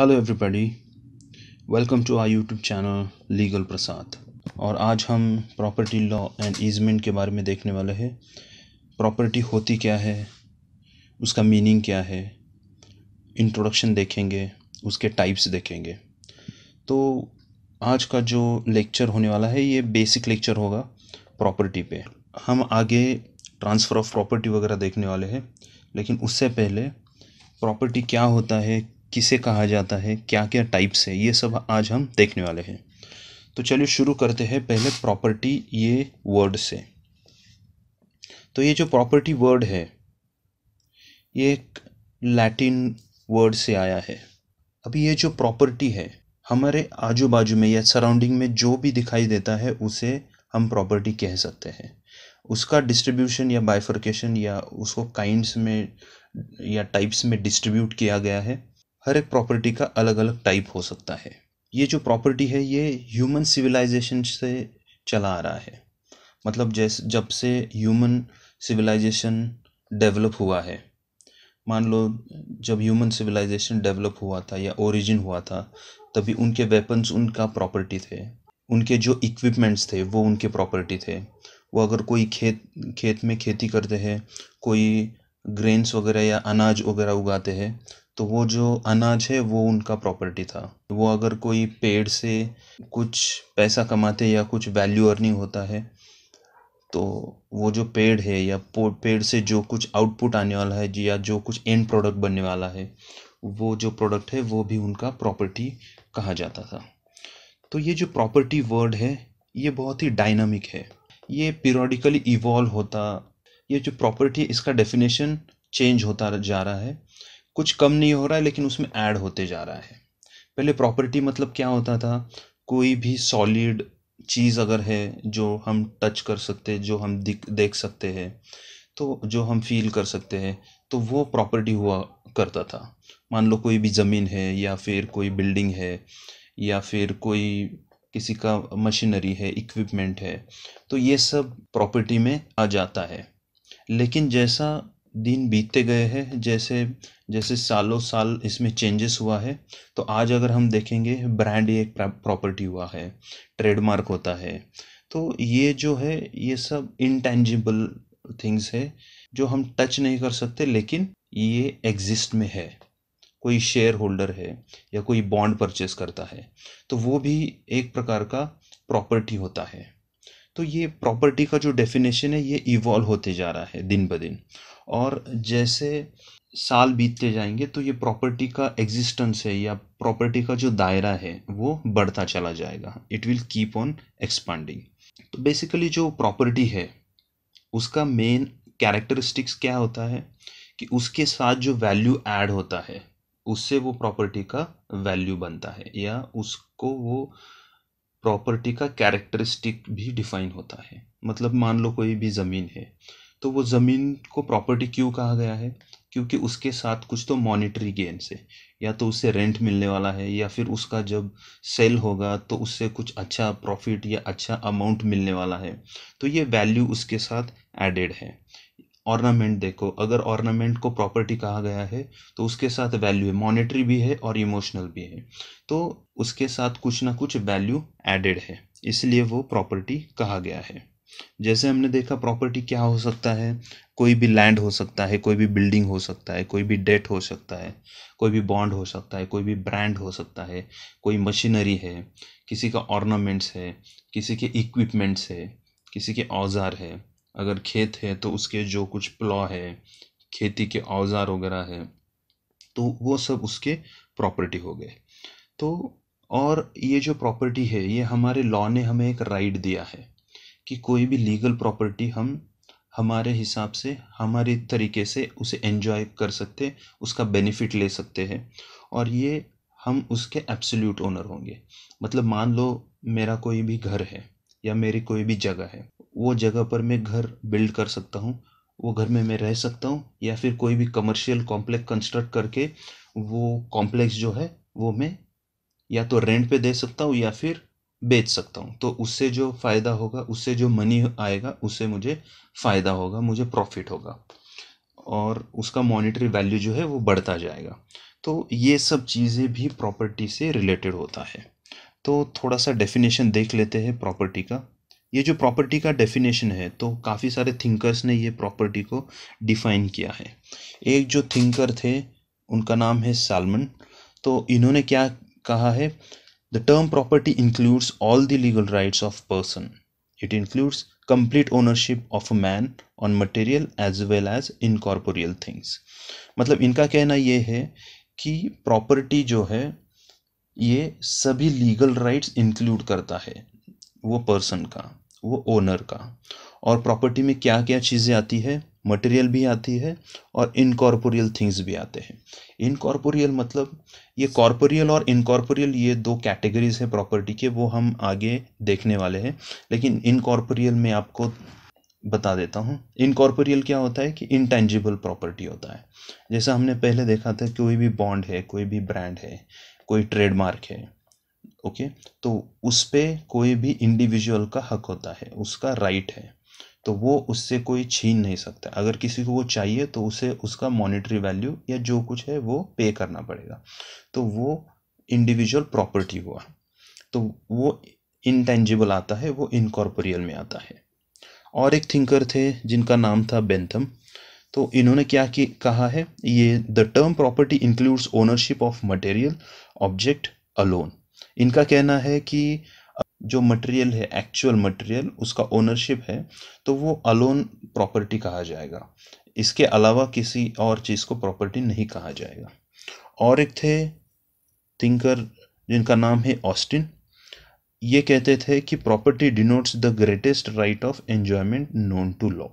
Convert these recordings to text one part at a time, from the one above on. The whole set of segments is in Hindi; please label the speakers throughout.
Speaker 1: Hello everybody welcome to our YouTube channel legal Prasad और आज हम प्रॉपर्टी लॉ एंड ईजमेंट के बारे में देखने वाले हैं प्रॉपर्टी होती क्या है उसका मीनिंग क्या है इंट्रोडक्शन देखेंगे उसके टाइप्स देखेंगे तो आज का जो लेक्चर होने वाला है ये बेसिक लेक्चर होगा प्रॉपर्टी पे हम आगे ट्रांसफ़र ऑफ प्रॉपर्टी वगैरह देखने वाले हैं लेकिन उससे पहले प्रॉपर्टी क्या होता है किसे कहा जाता है क्या क्या टाइप्स है ये सब आज हम देखने वाले हैं तो चलिए शुरू करते हैं पहले प्रॉपर्टी ये वर्ड से तो ये जो प्रॉपर्टी वर्ड है ये एक लैटिन वर्ड से आया है अभी ये जो प्रॉपर्टी है हमारे आजू बाजू में या सराउंडिंग में जो भी दिखाई देता है उसे हम प्रॉपर्टी कह सकते हैं उसका डिस्ट्रीब्यूशन या बाइफर्केशन या उसको काइंड्स में या टाइप्स में डिस्ट्रीब्यूट किया गया है हर एक प्रॉपर्टी का अलग अलग टाइप हो सकता है ये जो प्रॉपर्टी है ये ह्यूमन सिविलाइजेशन से चला आ रहा है मतलब जैसे जब से ह्यूमन सिविलाइजेशन डेवलप हुआ है मान लो जब ह्यूमन सिविलाइजेशन डेवलप हुआ था या ओरिजिन हुआ था तभी उनके वेपन्स उनका प्रॉपर्टी थे उनके जो इक्विपमेंट्स थे वो उनके प्रॉपर्टी थे वो अगर कोई खेत खेत में खेती करते हैं कोई ग्रेन्स वगैरह या अनाज वगैरह उगाते हैं तो वो जो अनाज है वो उनका प्रॉपर्टी था वो अगर कोई पेड़ से कुछ पैसा कमाते या कुछ वैल्यू अर्निंग होता है तो वो जो पेड़ है या पेड़ से जो कुछ आउटपुट आने वाला है या जो कुछ एंड प्रोडक्ट बनने वाला है वो जो प्रोडक्ट है वो भी उनका प्रॉपर्टी कहा जाता था तो ये जो प्रॉपर्टी वर्ड है ये बहुत ही डायनामिक है ये पीरियडिकली इवॉल्व होता ये जो प्रॉपर्टी इसका डेफिनेशन चेंज होता जा रहा है कुछ कम नहीं हो रहा है लेकिन उसमें ऐड होते जा रहा है पहले प्रॉपर्टी मतलब क्या होता था कोई भी सॉलिड चीज़ अगर है जो हम टच कर सकते जो हम देख सकते हैं तो जो हम फील कर सकते हैं तो वो प्रॉपर्टी हुआ करता था मान लो कोई भी ज़मीन है या फिर कोई बिल्डिंग है या फिर कोई किसी का मशीनरी है इक्विपमेंट है तो ये सब प्रॉपर्टी में आ जाता है लेकिन जैसा दिन बीतते गए हैं जैसे जैसे सालों साल इसमें चेंजेस हुआ है तो आज अगर हम देखेंगे ब्रांड एक प्रॉपर्टी हुआ है ट्रेडमार्क होता है तो ये जो है ये सब इनटेंजिबल थिंग्स है जो हम टच नहीं कर सकते लेकिन ये एग्जिस्ट में है कोई शेयर होल्डर है या कोई बॉन्ड परचेस करता है तो वो भी एक प्रकार का प्रॉपर्टी होता है तो ये प्रॉपर्टी का जो डेफिनेशन है ये इवॉल्व होते जा रहा है दिन ब दिन और जैसे साल बीतते जाएंगे तो ये प्रॉपर्टी का एग्जिस्टेंस है या प्रॉपर्टी का जो दायरा है वो बढ़ता चला जाएगा it will keep on expanding तो बेसिकली जो प्रॉपर्टी है उसका मेन कैरेक्टरिस्टिक्स क्या होता है कि उसके साथ जो वैल्यू ऐड होता है उससे वो प्रॉपर्टी का वैल्यू बनता है या उसको वो प्रॉपर्टी का कैरेक्टरिस्टिक भी डिफाइन होता है मतलब मान लो कोई भी ज़मीन है तो वो ज़मीन को प्रॉपर्टी क्यों कहा गया है क्योंकि उसके साथ कुछ तो मॉनिटरी गेंस है या तो उससे रेंट मिलने वाला है या फिर उसका जब सेल होगा तो उससे कुछ अच्छा प्रॉफिट या अच्छा अमाउंट मिलने वाला है तो ये वैल्यू उसके साथ एडेड है ऑर्नामेंट देखो अगर ऑर्नामेंट को प्रॉपर्टी कहा गया है तो उसके साथ वैल्यू है मॉनेटरी भी है और इमोशनल भी है तो उसके साथ कुछ ना कुछ वैल्यू एडेड है इसलिए वो प्रॉपर्टी कहा गया है जैसे हमने देखा प्रॉपर्टी क्या हो सकता है कोई भी लैंड हो सकता है कोई भी बिल्डिंग हो सकता है कोई भी डेट हो सकता है कोई भी बॉन्ड हो सकता है कोई भी ब्रांड हो सकता है कोई मशीनरी है किसी का ऑर्नामेंट्स है किसी के इक्विपमेंट्स है किसी के औज़ार है अगर खेत है तो उसके जो कुछ प्लॉ है खेती के औज़ार वगैरह है तो वो सब उसके प्रॉपर्टी हो गए तो और ये जो प्रॉपर्टी है ये हमारे लॉ ने हमें एक राइट दिया है कि कोई भी लीगल प्रॉपर्टी हम हमारे हिसाब से हमारे तरीके से उसे एन्जॉय कर सकते उसका बेनिफिट ले सकते हैं और ये हम उसके एब्सोल्यूट ओनर होंगे मतलब मान लो मेरा कोई भी घर है या मेरी कोई भी जगह है वो जगह पर मैं घर बिल्ड कर सकता हूँ वो घर में मैं रह सकता हूँ या फिर कोई भी कमर्शियल कॉम्प्लेक्स कंस्ट्रक्ट करके वो कॉम्प्लेक्स जो है वो मैं या तो रेंट पे दे सकता हूँ या फिर बेच सकता हूँ तो उससे जो फ़ायदा होगा उससे जो मनी आएगा उससे मुझे फ़ायदा होगा मुझे प्रॉफिट होगा और उसका मॉनेटरी वैल्यू जो है वो बढ़ता जाएगा तो ये सब चीज़ें भी प्रॉपर्टी से रिलेटेड होता है तो थोड़ा सा डेफिनेशन देख लेते हैं प्रॉपर्टी का ये जो प्रॉपर्टी का डेफिनेशन है तो काफ़ी सारे थिंकर्स ने ये प्रॉपर्टी को डिफ़ाइन किया है एक जो थिंकर थे उनका नाम है सालमन तो इन्होंने क्या कहा है The term property includes all the legal rights of person. It includes complete ownership of a man on material as well as incorporeal things मतलब इनका कहना ये है कि property जो है ये सभी legal rights include करता है वो person का वो owner का और property में क्या क्या चीज़ें आती है मटेरियल भी आती है और इनकॉर्पोरियल थिंग्स भी आते हैं इनकॉर्पोरियल मतलब ये कॉर्पोरियल और इनकॉर्पोरियल ये दो कैटेगरीज हैं प्रॉपर्टी के वो हम आगे देखने वाले हैं लेकिन इनकॉर्पोरियल में आपको बता देता हूँ इनकॉर्पोरियल क्या होता है कि इनटेंजिबल प्रॉपर्टी होता है जैसा हमने पहले देखा था कोई भी बॉन्ड है कोई भी ब्रांड है कोई ट्रेडमार्क है ओके तो उस पर कोई भी इंडिविजुअल का हक होता है उसका राइट है तो वो उससे कोई छीन नहीं सकता अगर किसी को वो चाहिए तो उसे उसका मॉनेटरी वैल्यू या जो कुछ है वो पे करना पड़ेगा तो वो इंडिविजुअल प्रॉपर्टी हुआ तो वो इनटेंजिबल आता है वो इनकॉर्पोरियल में आता है और एक थिंकर थे जिनका नाम था बेंथम तो इन्होंने क्या कि कहा है ये the term property includes ownership of material object alone इनका कहना है कि जो मटेरियल है एक्चुअल मटेरियल उसका ओनरशिप है तो वो अलोन प्रॉपर्टी कहा जाएगा इसके अलावा किसी और चीज़ को प्रॉपर्टी नहीं कहा जाएगा और एक थे थिंकर जिनका नाम है ऑस्टिन ये कहते थे कि property denotes the greatest right of enjoyment known to law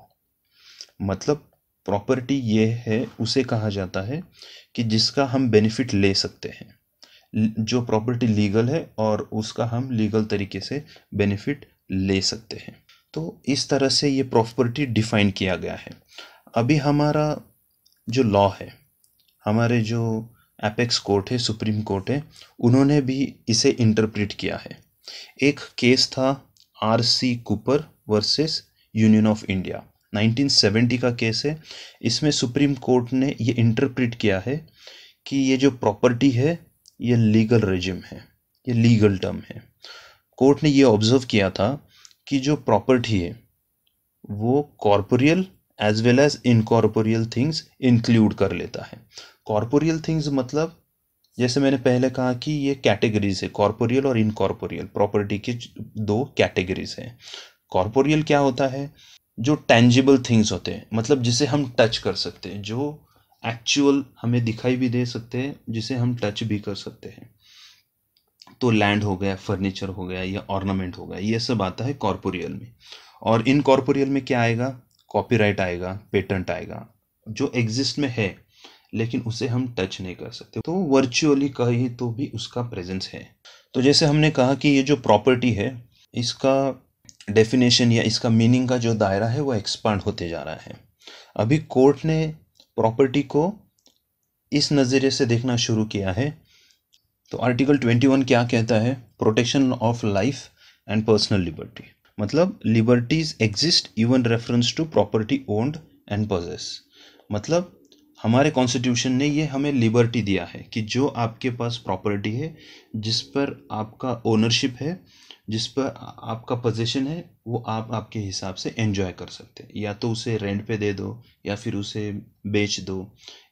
Speaker 1: मतलब प्रॉपर्टी ये है उसे कहा जाता है कि जिसका हम बेनिफिट ले सकते हैं जो प्रॉपर्टी लीगल है और उसका हम लीगल तरीके से बेनिफिट ले सकते हैं तो इस तरह से ये प्रॉपर्टी डिफाइन किया गया है अभी हमारा जो लॉ है हमारे जो एपेक्स कोर्ट है सुप्रीम कोर्ट है उन्होंने भी इसे इंटरप्रिट किया है एक केस था R C Cooper versus Union of India 1970 का केस है इसमें सुप्रीम कोर्ट ने ये इंटरप्रिट किया है कि ये जो प्रॉपर्टी है ये लीगल रेजिम है ये लीगल टर्म है कोर्ट ने ये ऑब्जर्व किया था कि जो प्रॉपर्टी है वो corporeal as well as incorporeal things include कर लेता है कॉरपोरियल थिंग्स मतलब जैसे मैंने पहले कहा कि ये कैटेगरीज है कॉरपोरियल और इनकॉरपोरियल प्रॉपर्टी के दो कैटेगरीज हैं कॉरपोरियल क्या होता है जो टेंजिबल थिंग्स होते हैं मतलब जिसे हम टच कर सकते हैं जो एक्चुअल हमें दिखाई भी दे सकते हैं जिसे हम टच भी कर सकते हैं तो लैंड हो गया फर्नीचर हो गया या ऑर्नामेंट हो गया ये सब आता है कॉरपोरियल में और इन कॉरपोरियल में क्या आएगा कॉपीराइट आएगा पेटेंट आएगा जो एग्जिस्ट में है लेकिन उसे हम टच नहीं कर सकते तो वर्चुअली कहीं तो भी उसका प्रेजेंस है तो जैसे हमने कहा कि ये जो प्रॉपर्टी है इसका डेफिनेशन या इसका मीनिंग का जो दायरा है वो एक्सपांड होते जा रहा है अभी कोर्ट ने प्रॉपर्टी को इस नज़रिए से देखना शुरू किया है तो आर्टिकल 21 क्या कहता है protection of life and personal liberty मतलब liberties exist even reference to property owned and possess मतलब हमारे कॉन्स्टिट्यूशन ने ये हमें लिबर्टी दिया है कि जो आपके पास प्रॉपर्टी है जिस पर आपका ओनरशिप है जिस पर आपका पोजीशन है वो आप आपके हिसाब से एंजॉय कर सकते हैं या तो उसे रेंट पे दे दो या फिर उसे बेच दो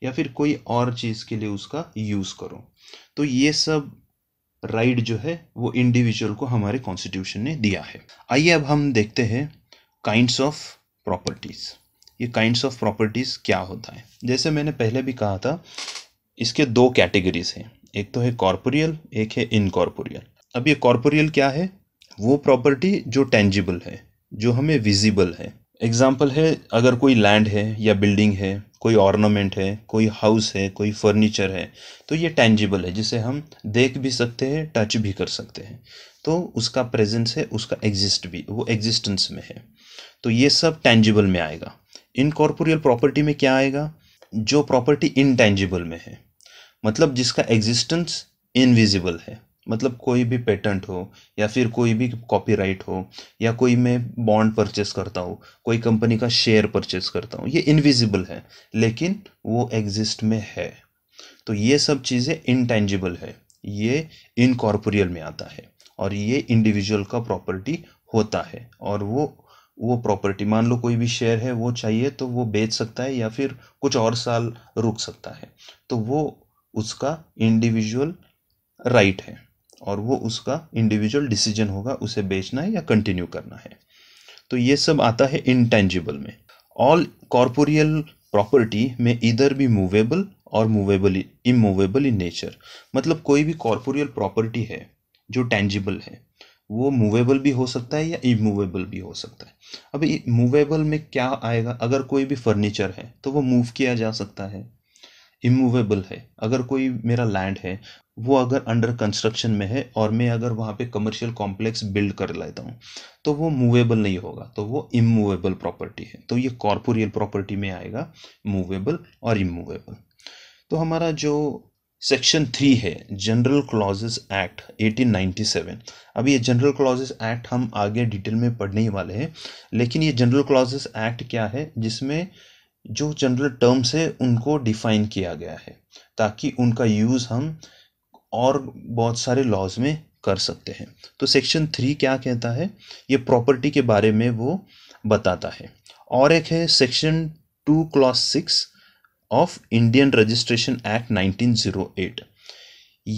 Speaker 1: या फिर कोई और चीज़ के लिए उसका यूज़ करो तो ये सब राइट जो है वो इंडिविजुअल को हमारे कॉन्स्टिट्यूशन ने दिया है आइए अब हम देखते हैं काइंड्स ऑफ प्रॉपर्टीज़ ये काइंड्स ऑफ प्रॉपर्टीज़ क्या होता है जैसे मैंने पहले भी कहा था इसके दो कैटेगरीज हैं एक तो है कॉर्पोरियल एक है इनकॉर्पोरियल अब ये कॉर्पोरियल क्या है वो प्रॉपर्टी जो टेंजिबल है जो हमें विजिबल है एग्जाम्पल है अगर कोई लैंड है या बिल्डिंग है कोई ऑर्नामेंट है कोई हाउस है कोई फर्नीचर है तो ये टेंजिबल है जिसे हम देख भी सकते हैं टच भी कर सकते हैं तो उसका प्रेजेंस है उसका एग्जिस्ट भी वो एग्जिस्टेंस में है तो ये सब टेंजिबल में आएगा इनकॉर्पोरियल प्रॉपर्टी में क्या आएगा जो प्रॉपर्टी इनटेंजिबल में है मतलब जिसका एग्जिस्टेंस इनविजिबल है मतलब कोई भी पेटेंट हो या फिर कोई भी कॉपीराइट हो या कोई मैं बॉन्ड परचेस करता हूँ कोई कंपनी का शेयर परचेस करता हूँ ये इनविजिबल है लेकिन वो एग्जिस्ट में है तो ये सब चीज़ें इनटेंजिबल है ये इनकॉर्पोरियल में आता है और ये इंडिविजुअल का प्रॉपर्टी होता है और वो वो प्रॉपर्टी मान लो कोई भी शेयर है वो चाहिए तो वो बेच सकता है या फिर कुछ और साल रुक सकता है तो वो उसका इंडिविजुअल राइट है और वो उसका इंडिविजुअल डिसीजन होगा उसे बेचना है या कंटिन्यू करना है तो ये सब आता है इनटेंजिबल में ऑल कॉर्पोरियल प्रॉपर्टी में इधर भी मूवेबल और मूवेबल इमूवेबल इन नेचर मतलब कोई भी कॉर्पोरियल प्रॉपर्टी है जो टेंजिबल है वो मूवेबल भी हो सकता है या इमूवेबल भी हो सकता है अब मूवेबल में क्या आएगा अगर कोई भी फर्नीचर है तो वो मूव किया जा सकता है इमूवेबल है अगर कोई मेरा लैंड है वो अगर अंडर कंस्ट्रक्शन में है और मैं अगर वहाँ पे कमर्शियल कॉम्प्लेक्स बिल्ड कर लेता हूँ तो वो मूवेबल नहीं होगा तो वो इमूवेबल प्रॉपर्टी है तो ये कॉर्पोरियल प्रॉपर्टी में आएगा मूवेबल और इमूवेबल तो हमारा जो सेक्शन थ्री है जनरल क्लॉजेस एक्ट 1897 अब ये जनरल क्लॉजेस एक्ट हम आगे डिटेल में पढ़ने ही वाले हैं लेकिन ये जनरल क्लॉजेस एक्ट क्या है जिसमें जो जनरल टर्म्स है उनको डिफाइन किया गया है ताकि उनका यूज़ हम और बहुत सारे लॉज में कर सकते हैं तो सेक्शन थ्री क्या कहता है ये प्रॉपर्टी के बारे में वो बताता है और एक है section two class six of Indian registration act 1908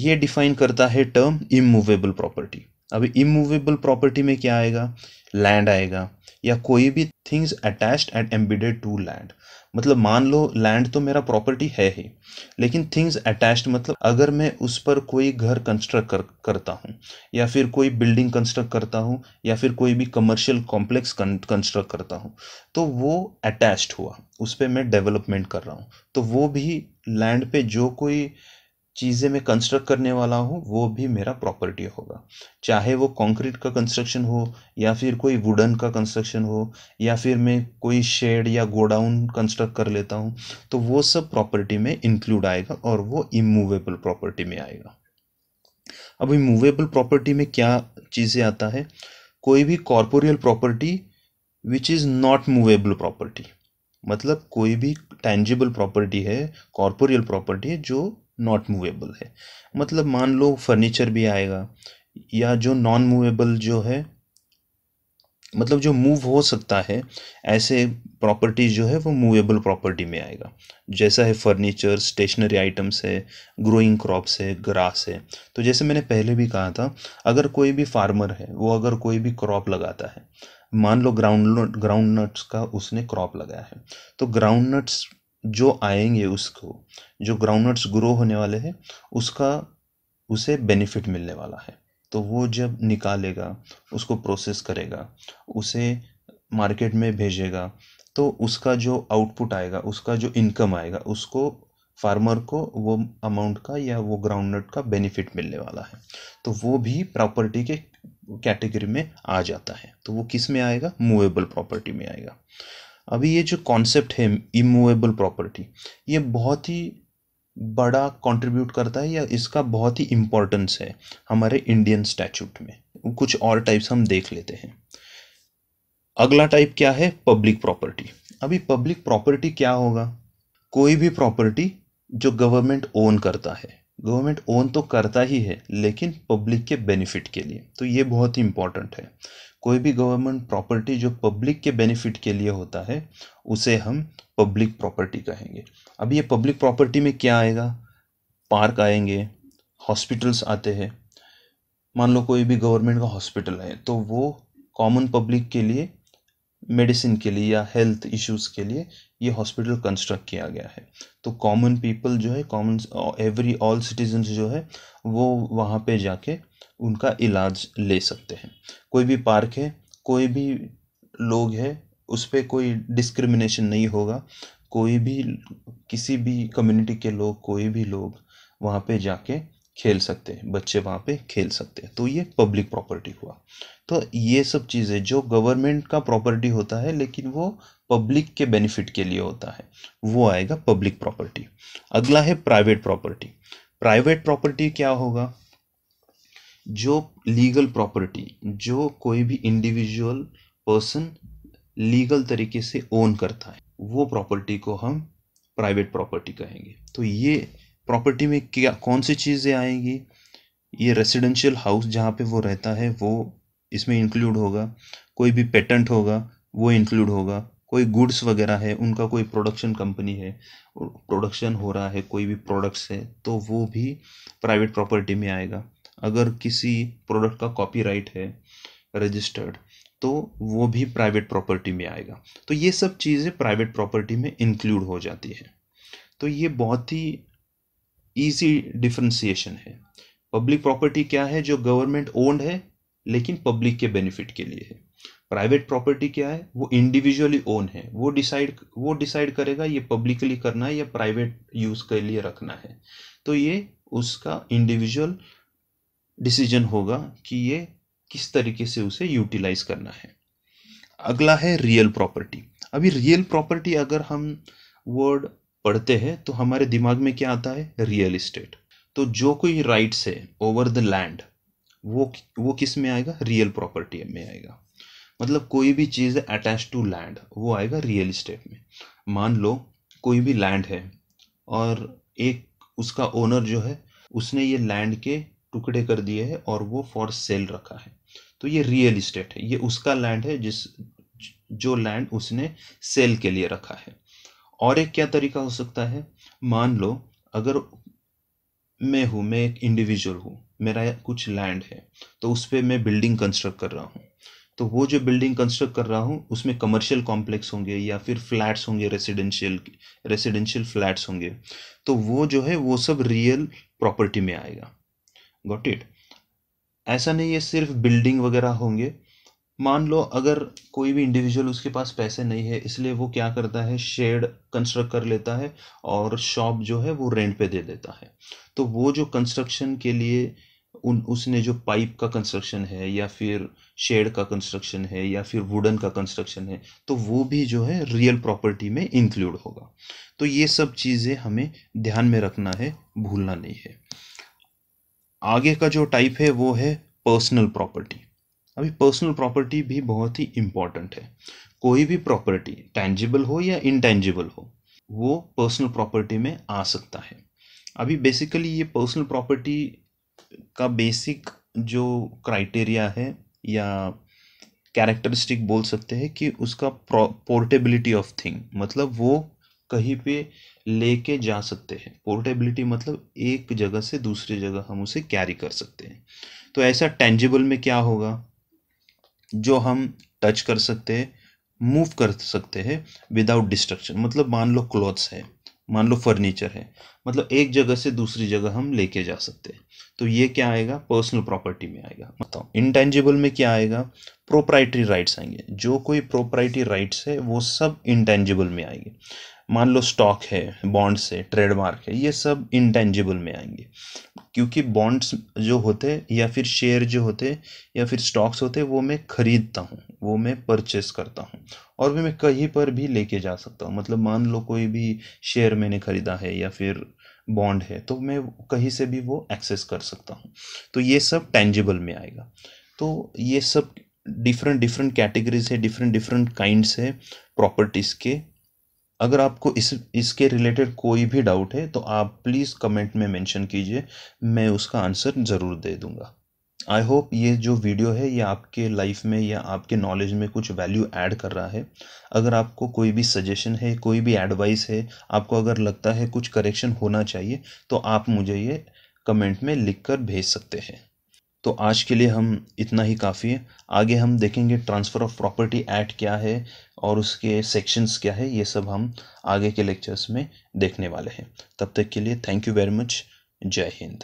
Speaker 1: ये डिफाइन करता है टर्म इमूवेबल प्रॉपर्टी अभी इमूवेबल प्रॉपर्टी में क्या आएगा लैंड आएगा या कोई भी things attached and embedded to land मतलब मान लो लैंड तो मेरा प्रॉपर्टी है ही लेकिन थिंग्स अटैच्ड मतलब अगर मैं उस पर कोई घर कंस्ट्रक्ट कर, करता हूँ या फिर कोई बिल्डिंग कंस्ट्रक्ट करता हूँ या फिर कोई भी कमर्शियल कॉम्प्लेक्स कंस्ट्रक्ट करता हूँ तो वो अटैच्ड हुआ उस पर मैं डेवलपमेंट कर रहा हूँ तो वो भी लैंड पे जो कोई चीज़ें मैं कंस्ट्रक्ट करने वाला हूँ वो भी मेरा प्रॉपर्टी होगा चाहे वो कंक्रीट का कंस्ट्रक्शन हो या फिर कोई वुडन का कंस्ट्रक्शन हो या फिर मैं कोई शेड या गोडाउन कंस्ट्रक्ट कर लेता हूँ तो वो सब प्रॉपर्टी में इंक्लूड आएगा और वो इमूवेबल प्रॉपर्टी में आएगा अब इमूवेबल प्रॉपर्टी में क्या चीज़ें आता है कोई भी corporeal property which is not movable property मतलब कोई भी टेंजिबल प्रॉपर्टी है कॉरपोरियल प्रॉपर्टी है जो नॉट मूवेबल है मतलब मान लो फर्नीचर भी आएगा या जो नॉन मूवेबल जो है मतलब जो मूव हो सकता है ऐसे प्रॉपर्टी जो है वो मूवेबल प्रॉपर्टी में आएगा जैसा है फर्नीचर स्टेशनरी आइटम्स है ग्रोइंग क्रॉप्स है ग्रास है तो जैसे मैंने पहले भी कहा था अगर कोई भी फार्मर है वो अगर कोई भी क्रॉप लगाता है मान लो ग्राउंड ग्राउंड नट्स का उसने क्रॉप लगाया है तो ग्राउंड नट्स जो आएंगे उसको जो ग्राउंडनट्स ग्रो होने वाले हैं उसका उसे बेनिफिट मिलने वाला है तो वो जब निकालेगा उसको प्रोसेस करेगा उसे मार्केट में भेजेगा तो उसका जो आउटपुट आएगा उसका जो इनकम आएगा उसको फार्मर को वो अमाउंट का या वो ग्राउंडनट का बेनिफिट मिलने वाला है तो वो भी प्रॉपर्टी के कैटेगरी में आ जाता है तो वो किस में आएगा मूवेबल प्रॉपर्टी में आएगा अभी ये जो कॉन्सेप्ट है इमूवेबल प्रॉपर्टी ये बहुत ही बड़ा कंट्रीब्यूट करता है या इसका बहुत ही इम्पोर्टेंस है हमारे इंडियन स्टैचूट में कुछ और टाइप्स हम देख लेते हैं अगला टाइप क्या है पब्लिक प्रॉपर्टी अभी पब्लिक प्रॉपर्टी क्या होगा कोई भी प्रॉपर्टी जो गवर्नमेंट ओन करता है गवर्नमेंट ओन तो करता ही है लेकिन पब्लिक के बेनिफिट के लिए तो ये बहुत ही इम्पॉर्टेंट है कोई भी गवर्नमेंट प्रॉपर्टी जो पब्लिक के बेनिफिट के लिए होता है उसे हम पब्लिक प्रॉपर्टी कहेंगे अब ये पब्लिक प्रॉपर्टी में क्या आएगा पार्क आएंगे हॉस्पिटल्स आते हैं मान लो कोई भी गवर्नमेंट का हॉस्पिटल है तो वो कॉमन पब्लिक के लिए मेडिसिन के लिए या हेल्थ इश्यूज के लिए ये हॉस्पिटल कंस्ट्रक्ट किया गया है तो कॉमन पीपल जो है कॉमन एवरी ऑल सिटीजन जो है वो वहाँ पे जाके उनका इलाज ले सकते हैं कोई भी पार्क है कोई भी लोग है उस पर कोई डिस्क्रिमिनेशन नहीं होगा कोई भी किसी भी कम्युनिटी के लोग कोई भी लोग वहाँ पे जाके खेल सकते हैं बच्चे वहाँ पे खेल सकते हैं तो ये पब्लिक प्रॉपर्टी हुआ तो ये सब चीज़ें जो गवर्नमेंट का प्रॉपर्टी होता है लेकिन वो पब्लिक के बेनिफिट के लिए होता है वो आएगा पब्लिक प्रॉपर्टी अगला है प्राइवेट प्रॉपर्टी प्राइवेट प्रॉपर्टी क्या होगा जो लीगल प्रॉपर्टी जो कोई भी इंडिविजुअल पर्सन लीगल तरीके से ओन करता है वो प्रॉपर्टी को हम प्राइवेट प्रॉपर्टी कहेंगे तो ये प्रॉपर्टी में क्या कौन सी चीज़ें आएंगी ये रेसिडेंशियल हाउस जहाँ पे वो रहता है वो इसमें इंक्लूड होगा कोई भी पेटेंट होगा वो इंक्लूड होगा कोई गुड्स वगैरह है उनका कोई प्रोडक्शन कंपनी है प्रोडक्शन हो रहा है कोई भी प्रोडक्ट्स है तो वो भी प्राइवेट प्रॉपर्टी में आएगा अगर किसी प्रोडक्ट का कॉपीराइट है रजिस्टर्ड तो वो भी प्राइवेट प्रॉपर्टी में आएगा तो ये सब चीज़ें प्राइवेट प्रॉपर्टी में इंक्लूड हो जाती है तो ये बहुत ही ईजी डिफ्रेंसीशन है पब्लिक प्रॉपर्टी क्या है जो गवर्नमेंट ओन्ड है लेकिन पब्लिक के बेनिफिट के लिए है प्राइवेट प्रॉपर्टी क्या है वो इंडिविजुअली ओन है वो डिसाइड वो डिसाइड करेगा ये पब्लिकली करना है या प्राइवेट यूज़ के लिए रखना है तो ये उसका इंडिविजुअल डिसीजन होगा कि ये किस तरीके से उसे यूटिलाइज करना है अगला है रियल प्रॉपर्टी अभी रियल प्रॉपर्टी अगर हम वर्ड पढ़ते हैं तो हमारे दिमाग में क्या आता है रियल इस्टेट तो जो कोई राइट्स है ओवर द लैंड वो वो किस में आएगा रियल प्रॉपर्टी में आएगा मतलब कोई भी चीज़ अटैच टू लैंड वो आएगा रियल इस्टेट में मान लो कोई भी लैंड है और एक उसका ओनर जो है उसने ये लैंड के टुकड़े कर दिए हैं और वो फॉर सेल रखा है तो ये रियल इस्टेट है ये उसका लैंड है जिस जो लैंड उसने सेल के लिए रखा है और एक क्या तरीका हो सकता है मान लो अगर मैं हूँ मैं एक इंडिविजुअल हूँ मेरा कुछ लैंड है तो उस पर मैं बिल्डिंग कंस्ट्रक्ट कर रहा हूँ तो वो जो बिल्डिंग कंस्ट्रक्ट कर रहा हूँ उसमें कमर्शियल कॉम्प्लेक्स होंगे या फिर फ्लैट्स होंगे रेसिडेंशियल रेसिडेंशियल फ्लैट्स होंगे तो वो जो है वो सब रियल प्रॉपर्टी में आएगा गॉट इट ऐसा नहीं है सिर्फ बिल्डिंग वगैरह होंगे मान लो अगर कोई भी इंडिविजुअल उसके पास पैसे नहीं है इसलिए वो क्या करता है शेड कंस्ट्रक्ट कर लेता है और शॉप जो है वो रेंट पे दे देता है तो वो जो कंस्ट्रक्शन के लिए उन उसने जो पाइप का कंस्ट्रक्शन है या फिर शेड का कंस्ट्रक्शन है या फिर वुडन का कंस्ट्रक्शन है तो वो भी जो है रियल प्रॉपर्टी में इंक्लूड होगा तो ये सब चीज़ें हमें ध्यान में रखना है भूलना नहीं है आगे का जो टाइप है वो है पर्सनल प्रॉपर्टी अभी पर्सनल प्रॉपर्टी भी बहुत ही इम्पॉर्टेंट है कोई भी प्रॉपर्टी टैंजिबल हो या इनटैंजिबल हो वो पर्सनल प्रॉपर्टी में आ सकता है अभी बेसिकली ये पर्सनल प्रॉपर्टी का बेसिक जो क्राइटेरिया है या कैरेक्टरिस्टिक बोल सकते हैं कि उसका पोर्टेबिलिटी ऑफ थिंग मतलब वो कहीं पे लेके जा सकते हैं पोर्टेबिलिटी मतलब एक जगह से दूसरी जगह हम उसे कैरी कर सकते हैं तो ऐसा टेंजिबल में क्या होगा जो हम टच कर सकते हैं मूव कर सकते हैं विदाउट डिस्ट्रक्शन मतलब मान लो क्लॉथ्स है मान लो फर्नीचर है मतलब एक जगह से दूसरी जगह हम लेके जा सकते हैं तो ये क्या आएगा पर्सनल प्रॉपर्टी में आएगा बताओ इंटेंजिबल में क्या आएगा प्रोप्राइटरी राइट्स आएंगे जो कोई प्रोप्राइटरी राइट्स है वो सब इंटेंजिबल में आएंगे मान लो स्टॉक है बॉन्ड्स है ट्रेडमार्क है ये सब इंटेंजिबल में आएंगे क्योंकि बॉन्ड्स जो होते या फिर शेयर जो होते या फिर स्टॉक्स होते वो मैं ख़रीदता हूँ वो मैं परचेस करता हूँ और भी मैं कहीं पर भी लेके जा सकता हूँ मतलब मान लो कोई भी शेयर मैंने ख़रीदा है या फिर बॉन्ड है तो मैं कहीं से भी वो एक्सेस कर सकता हूँ तो ये सब टेंजिबल में आएगा तो ये सब डिफरेंट डिफरेंट कैटेगरीज है डिफरेंट डिफरेंट काइंड्स है प्रॉपर्टीज़ के अगर आपको इस इसके रिलेटेड कोई भी डाउट है तो आप प्लीज़ कमेंट में मेंशन कीजिए मैं उसका आंसर ज़रूर दे दूँगा आई होप ये जो वीडियो है ये आपके लाइफ में या आपके नॉलेज में कुछ वैल्यू ऐड कर रहा है अगर आपको कोई भी सजेशन है कोई भी एडवाइस है आपको अगर लगता है कुछ करेक्शन होना चाहिए तो आप मुझे ये कमेंट में लिख कर भेज सकते हैं तो आज के लिए हम इतना ही काफ़ी है आगे हम देखेंगे ट्रांसफ़र ऑफ प्रॉपर्टी एक्ट क्या है और उसके सेक्शंस क्या है ये सब हम आगे के लेक्चर्स में देखने वाले हैं तब तक के लिए थैंक यू वेरी मच जय हिंद